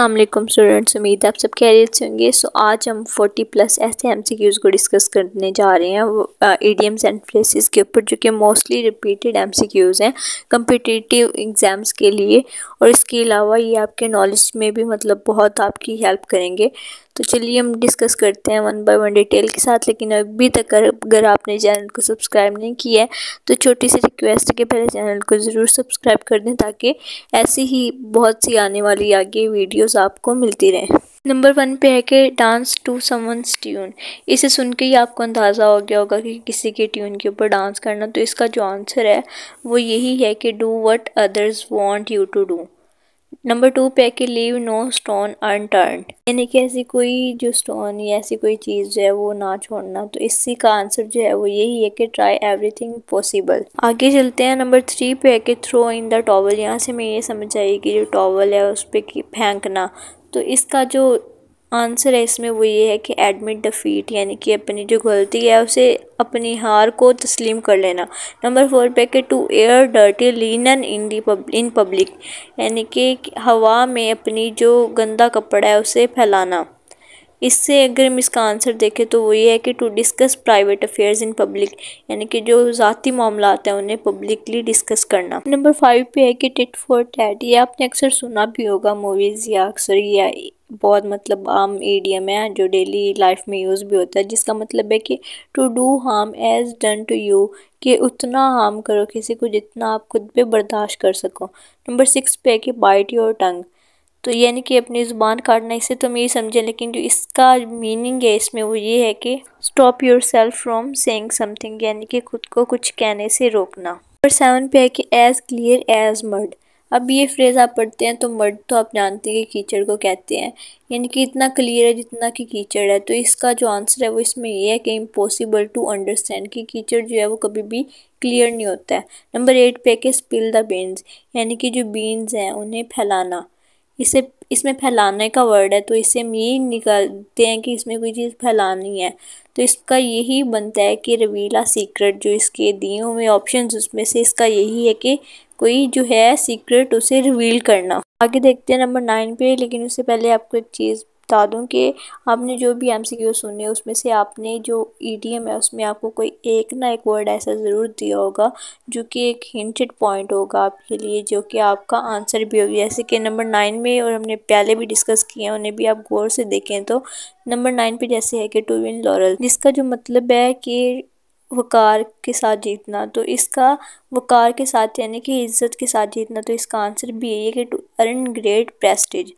Aslam students उम्मीद आप सब कैरियर से होंगे सो आज हम 40 प्लस ऐसे एम सी क्यूज़ को डिस्कस करने जा रहे हैं ईडीएम्स एंड फ्रेसिस के ऊपर जो कि mostly repeated M C Qs हैं कम्पिटिटिव एग्ज़ाम्स के लिए और इसके अलावा ये आपके नॉलेज में भी मतलब बहुत आपकी हेल्प करेंगे तो चलिए हम डिस्कस करते हैं वन बाय वन डिटेल के साथ लेकिन अभी तक अगर आपने चैनल को सब्सक्राइब नहीं किया है तो छोटी सी रिक्वेस्ट के पहले चैनल को ज़रूर सब्सक्राइब कर दें ताकि ऐसी ही बहुत सी आने वाली आगे वीडियोस आपको मिलती रहें नंबर वन पे है कि डांस टू समवंस ट्यून इसे सुन के ही आपको अंदाज़ा हो गया होगा कि किसी के ट्यून के ऊपर डांस करना तो इसका जो आंसर है वो यही है कि do what others want you to do number two पे कि लीव नो स्टोन अनटर्न यानी कि ऐसी कोई जो स्टोन या ऐसी कोई चीज़ जो है वो ना छोड़ना तो इसी का आंसर जो है वो यही है कि ट्राई एवरीथिंग पॉसिबल आगे चलते हैं नंबर थ्री पे कि थ्रो इन द टॉवल यहाँ से मैं ये समझ आई कि जो टॉवल है उस पर फेंकना तो इसका जो आंसर है इसमें वो ये है कि एडमिट डफीट यानी कि अपनी जो गलती है उसे अपनी हार को तस्लीम कर लेना नंबर फोर पे कि to air dirty linen in the in public यानी कि हवा में अपनी जो गंदा कपड़ा है उसे फैलाना इससे अगर हम इसका आंसर देखें तो वो ये है कि to discuss private affairs in public यानी कि जो ज़ाती मामला हैं उन्हें पब्लिकली डिस्कस करना नंबर फाइव पे है कि टिट फॉर टैट ये आपने अक्सर सुना भी होगा मूवीज़ या अक्सर या बहुत मतलब आम एडियम है जो डेली लाइफ में यूज़ भी होता है जिसका मतलब है कि to do harm as done to you कि उतना हार्म करो किसी को जितना आप खुद पे बर्दाश्त कर सको नंबर सिक्स पे है कि बाइट योर टंग तो यानी कि अपनी ज़ुबान काटना इसे तो हम यही समझें लेकिन जो इसका मीनिंग है इसमें वो ये है कि stop yourself from saying something यानी कि खुद को कुछ कहने से रोकना नंबर सेवन पे है कि एज़ क्लियर एज मर्ड अब ये फ्रेज़ आप पढ़ते हैं तो मर्द तो आप जानते हैं कि कीचड़ को कहते हैं यानी कि इतना क्लियर है जितना कि कीचड़ है तो इसका जो आंसर है वो इसमें ये है कि इम्पॉसिबल टू अंडरस्टैंड कि कीचड़ जो है वो कभी भी क्लियर नहीं होता है नंबर एट पे है स्पिल द बीन्स यानी कि जो बीन्स हैं उन्हें फैलाना इसे इसमें फैलाने का वर्ड है तो इससे हम यही निकालते हैं कि इसमें कोई चीज़ फैलानी है तो इसका यही बनता है कि रवीला सीक्रेट जो इसके दिए हुए ऑप्शन उसमें से इसका यही है कि कोई जो है सीक्रेट उसे रिवील करना आगे देखते हैं नंबर नाइन पे लेकिन उससे पहले आपको एक चीज़ बता दूं कि आपने जो भी एम सी क्यू सुने उसमें से आपने जो ई डी एम है उसमें आपको कोई एक ना एक वर्ड ऐसा ज़रूर दिया होगा जो कि एक हिंटेड पॉइंट होगा आपके लिए जो कि आपका आंसर भी होगी जैसे कि नंबर नाइन में और हमने पहले भी डिस्कस किए हैं उन्हें भी आप गौर से देखें तो नंबर नाइन पर जैसे है कि टू विन लॉरल जिसका जो मतलब है कि वकार के साथ जीतना तो इसका वकार के साथ यानी कि इज़्ज़त के साथ जीतना तो इसका आंसर भी यही है कि टू अर्न ग्रेट प्रेस्टिज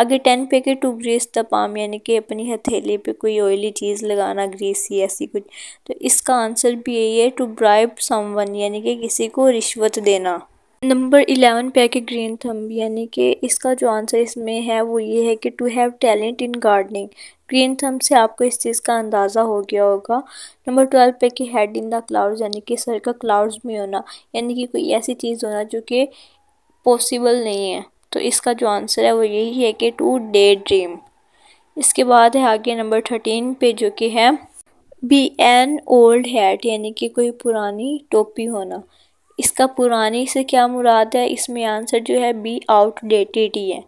आगे टेन पे के टू ग्रीस द पाम यानी कि अपनी हथेली पे कोई ऑयली चीज़ लगाना ग्रीसी ऐसी कुछ तो इसका आंसर भी यही है टू ब्राइब समवन यानी कि किसी को रिश्वत देना नंबर इलेवन पे के ग्रीन थम्ब यानी कि इसका जो आंसर इसमें है वो ये है कि to have talent in gardening green thumb से आपको इस चीज़ का अंदाज़ा हो गया होगा नंबर ट्वेल्व पे कि हेड इन द क्लाउड्स यानी कि सर का क्लाउड्स में होना यानी कि कोई ऐसी चीज़ होना जो कि पॉसिबल नहीं है तो इसका जो आंसर है वो यही है कि टू डे ड्रीम इसके बाद है आगे नंबर थर्टीन पे जो कि है बी एन ओल्ड हैट यानी कि कोई पुरानी टोपी होना इसका पुरानी से क्या मुराद है इसमें आंसर जो है बी आउटडेटेड ही है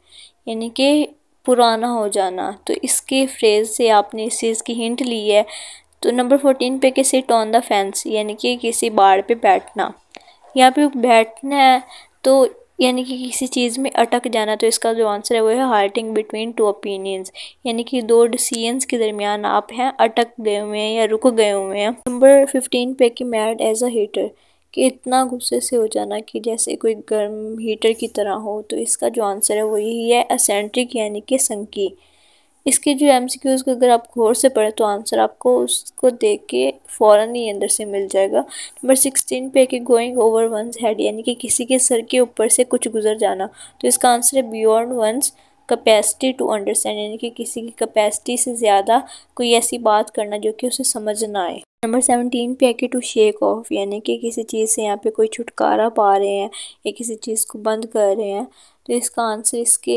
यानी कि पुराना हो जाना तो इसके फ्रेज़ से आपने इस चीज़ की हिंट ली है तो नंबर फोर्टीन पे कि टॉन ऑन द फैंस यानी कि किसी बाड़ पे बैठना यहाँ पे बैठना है तो यानी कि किसी चीज़ में अटक जाना तो इसका जो आंसर है वो है हार्टिंग बिटवीन टू ओपिनियंस यानी कि दो डिसीजंस के दरमियान आप हैं अटक गए हुए हैं या रुक गए हुए हैं नंबर फिफ्टीन पे कि मैड एज अ हीटर कि इतना गुस्से से हो जाना कि जैसे कोई गर्म हीटर की तरह हो तो इसका जो आंसर है वो यही है असेंट्रिक यानी कि संकी इसके जो एम सी क्यूज़ अगर आप गौर से पढ़ें तो आंसर आपको उसको देख के फ़ौर ही अंदर से मिल जाएगा नंबर सिक्सटीन पे कि गोइंग ओवर वंस हैड यानी कि किसी के सर के ऊपर से कुछ गुजर जाना तो इसका आंसर है beyond one's capacity to understand यानी कि किसी की कैपेसिटी से ज़्यादा कोई ऐसी बात करना जो कि उसे समझ ना आए नंबर सेवनटीन पे है कि टू शेक ऑफ यानी कि किसी चीज़ से यहाँ पे कोई छुटकारा पा रहे हैं या किसी चीज़ को बंद कर रहे हैं तो इसका आंसर इसके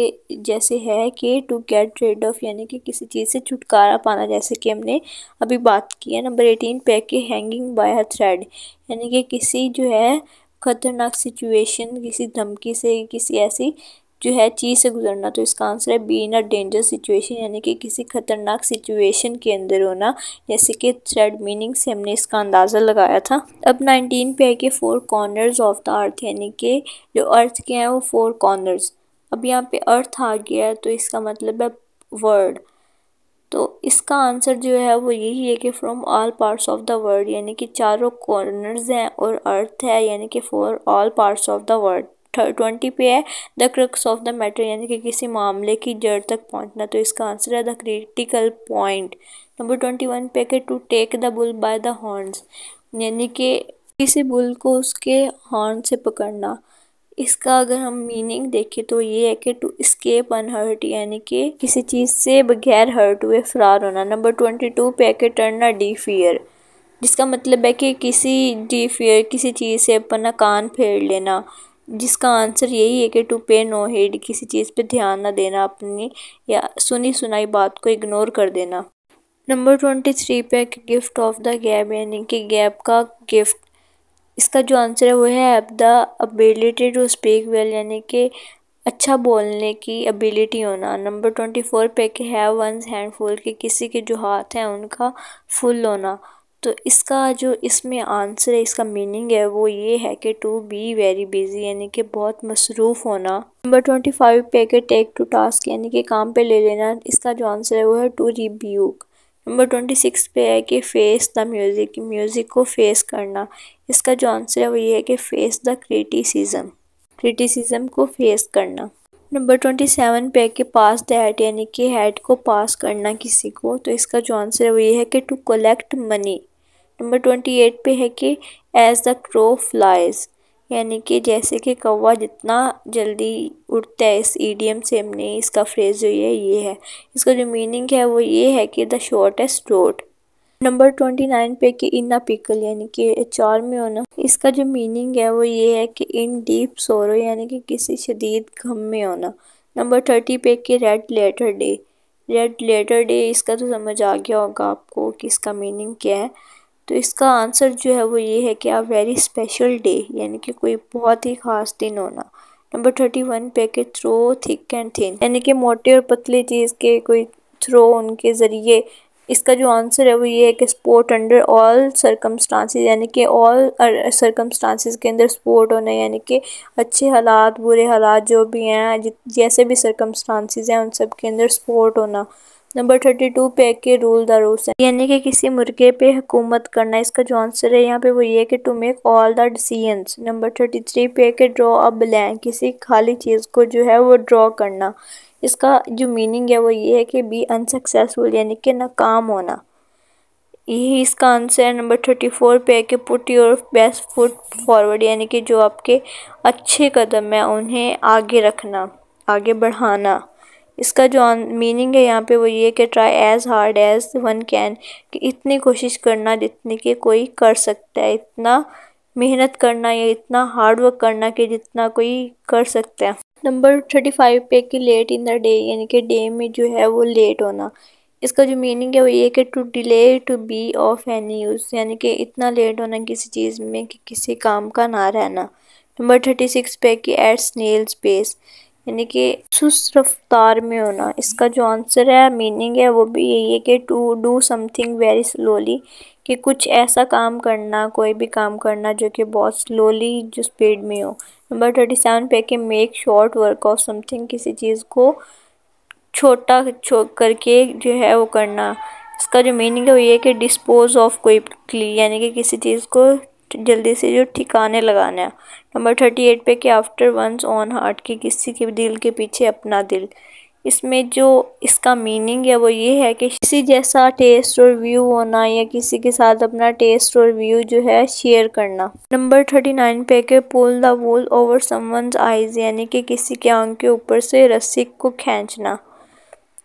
जैसे है कि टू गेट रेड ऑफ यानी कि किसी चीज़ से छुटकारा पाना जैसे कि हमने अभी बात की है नंबर एटीन पे के हैंगिंग बाय अ थ्रेड यानी कि किसी जो है ख़तरनाक सिचुएशन किसी धमकी से किसी ऐसी जो है चीज़ से गुजरना तो इसका आंसर है be in a danger situation यानी कि किसी खतरनाक सिचुएशन के अंदर होना जैसे कि थ्रेड मीनिंग से हमने इसका अंदाज़ा लगाया था अब नाइनटीन पे है कि four corners of the earth यानी कि जो अर्थ के हैं वो फोर कॉर्नर्स अब यहाँ पे अर्थ आ गया है तो इसका मतलब है वर्ड तो इसका आंसर जो है वो यही है कि from all parts of the world यानी कि चारों कॉर्नर्स हैं और अर्थ है यानी कि for all parts of the world twenty पे है the crux of the matter यानी कि किसी मामले की जड़ तक पहुंचना तो इसका आंसर है the critical point number twenty one पे के to take the bull by the horns यानी कि किसी बुल को उसके हॉर्न से पकड़ना इसका अगर हम मीनिंग देखें तो ये है कि टू स्केप अनहर्ट यानी कि किसी चीज़ से बगैर हर्ट हुए फरार होना नंबर ट्वेंटी टू पे के अ डी फियर जिसका मतलब है कि किसी डी फियर किसी चीज़ से अपना कान फेर लेना जिसका आंसर यही है कि टू पे नो हेड किसी चीज़ पे ध्यान ना देना अपनी या सुनी सुनाई बात को इग्नोर कर देना नंबर ट्वेंटी थ्री पे गिफ्ट ऑफ द गैप यानी कि गैप का गिफ्ट इसका जो आंसर है वो है एप the ability to speak well यानी कि अच्छा बोलने की एबिलिटी होना नंबर ट्वेंटी फोर पे कि हैव वंस हैंडफुल कि किसी के जो हाथ हैं उनका फुल होना तो इसका जो इसमें आंसर है इसका मीनिंग है वो ये है कि टू बी वेरी बिजी यानी कि बहुत मसरूफ़ होना नंबर ट्वेंटी फाइव पे के टेक टू टास्क यानी कि काम पे ले लेना इसका जो आंसर है वो है to rebuke number twenty six पे है कि फेस द म्यूज़िक म्यूज़िक को फेस करना इसका जो आंसर है वो ये है कि फेस द क्रिटिसिज्म क्रिटिसिज्म को फेस करना नंबर ट्वेंटी सेवन पे कि पास द हेड यानी कि हेड को पास करना किसी को तो इसका जो आंसर है वो ये है कि to collect money number twenty eight पे है कि एज द क्रो फ्लाइज यानी कि जैसे कि कौवा जितना जल्दी उड़ता है इस ईडीएम से हमने इसका फ्रेज जो है ये है इसका जो मीनिंग है वो ये है कि the shortest road number twenty nine पे कि इन अ पिकल यानी कि चार में होना इसका जो मीनिंग है वो ये है कि इन डीप सोरो यानी कि किसी शदीद गम में होना नंबर थर्टी पे कि red letter day red letter day इसका तो समझ आ गया होगा आपको कि इसका मीनिंग क्या है तो इसका आंसर जो है वो ये है कि आ वेरी स्पेशल डे यानी कि कोई बहुत ही ख़ास दिन होना नंबर थर्टी वन पे के थ्रो थिक एंड थिन यानी कि मोटे और पतली चीज़ के कोई थ्रो उनके ज़रिए इसका जो आंसर है वो ये है कि स्पोर्ट अंडर ऑल सरकमस्टांसिस यानी कि ऑल सरकमस्टांसिस के अंदर स्पोर्ट होना यानी कि अच्छे हालात बुरे हालात जो भी हैं जैसे भी सरकमस्टांसिस हैं उन सब के अंदर स्पोर्ट होना नंबर थर्टी टू पैक के रूल द रूल्स यानी कि किसी मुर्गे पे हुकूमत करना इसका जो आंसर है यहाँ पे वो ये कि to make all the decisions number thirty three पे के ड्रॉ अ ब्लैंक किसी खाली चीज़ को जो है वो ड्रॉ करना इसका जो मीनिंग है वो ये है कि बी अनसक्सेसफुल यानी कि नाकाम होना यही इसका आंसर है नंबर थर्टी फोर पे कि put your best foot forward यानी कि जो आपके अच्छे कदम हैं उन्हें आगे रखना आगे बढ़ाना इसका जो मीनिंग है यहाँ पे वो ये कि try as hard as one can कि इतनी कोशिश करना जितनी कि कोई कर सकता है इतना मेहनत करना या इतना हार्ड वर्क करना कि जितना कोई कर सकता है नंबर थर्टी फाइव पे कि लेट इन द डे यानी कि डे में जो है वो लेट होना इसका जो मीनिंग है वो ये कि to delay to be of any use यानी कि इतना लेट होना किसी चीज़ में कि किसी काम का ना रहना नंबर थर्टी सिक्स पे कि एट स्नेल्स पेस यानी कि सुस्त रफ्तार में होना इसका जो आंसर है मीनिंग है वो भी यही है कि to do something very slowly कि कुछ ऐसा काम करना कोई भी काम करना जो कि बहुत स्लोली जो स्पीड में हो नंबर थर्टी सेवन पे कि make short work of something किसी चीज़ को छोटा छो करके जो है वो करना इसका जो मीनिंग है वो ये कि डिस्पोज ऑफ कोई यानी कि किसी चीज़ को जल्दी से जो ठिकाने लगाने हैं नंबर थर्टी एट पर कि आफ्टर वंस ऑन हार्ट की किसी के दिल के पीछे अपना दिल इसमें जो इसका मीनिंग है वो ये है कि किसी जैसा टेस्ट और व्यू होना या किसी के साथ अपना टेस्ट और व्यू जो है शेयर करना नंबर थर्टी नाइन पे के pull the wool over someone's eyes यानी कि किसी के आंख के ऊपर से रस्सी को खींचना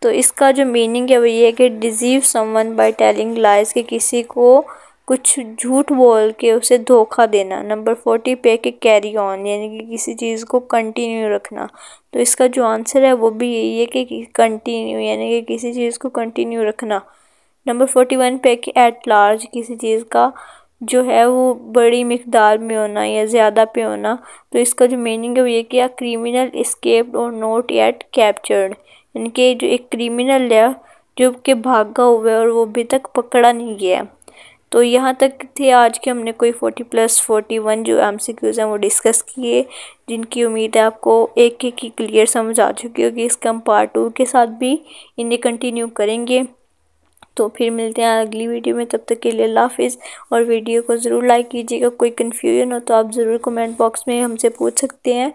तो इसका जो मीनिंग है वो ये है कि deceive someone by telling lies के किसी को कुछ झूठ बोल के उसे धोखा देना नंबर फोर्टी पे के कैरी ऑन यानी कि किसी चीज़ को कंटिन्यू रखना तो इसका जो आंसर है वो भी यही है कि कंटिन्यू यानी कि किसी चीज़ को कंटिन्यू रखना नंबर फोर्टी वन पे के एट लार्ज किसी चीज़ का जो है वो बड़ी मकदार में होना या ज़्यादा पे होना तो इसका जो मीनिंग है वो ये कि क्रिमिनल इस्केप्ड और नोट एट कैप्चर्ड यानी कि जो एक क्रिमिनल है जो कि भागा हुआ है और वो अभी तक पकड़ा नहीं गया है तो यहाँ तक थे आज के हमने कोई फोर्टी प्लस फोर्टी वन जो एम सी क्यूज़ हैं वो डिस्कस किए जिनकी उम्मीद है आपको एक एक ही क्लियर समझ आ चुकी होगी इसका हम पार्ट टू के साथ भी इन्हें कंटिन्यू करेंगे तो फिर मिलते हैं अगली वीडियो में तब तक के लिए हाफिज़ और वीडियो को ज़रूर लाइक कीजिएगा कोई कन्फ्यूजन हो तो आप ज़रूर कमेंट बॉक्स में हमसे पूछ सकते हैं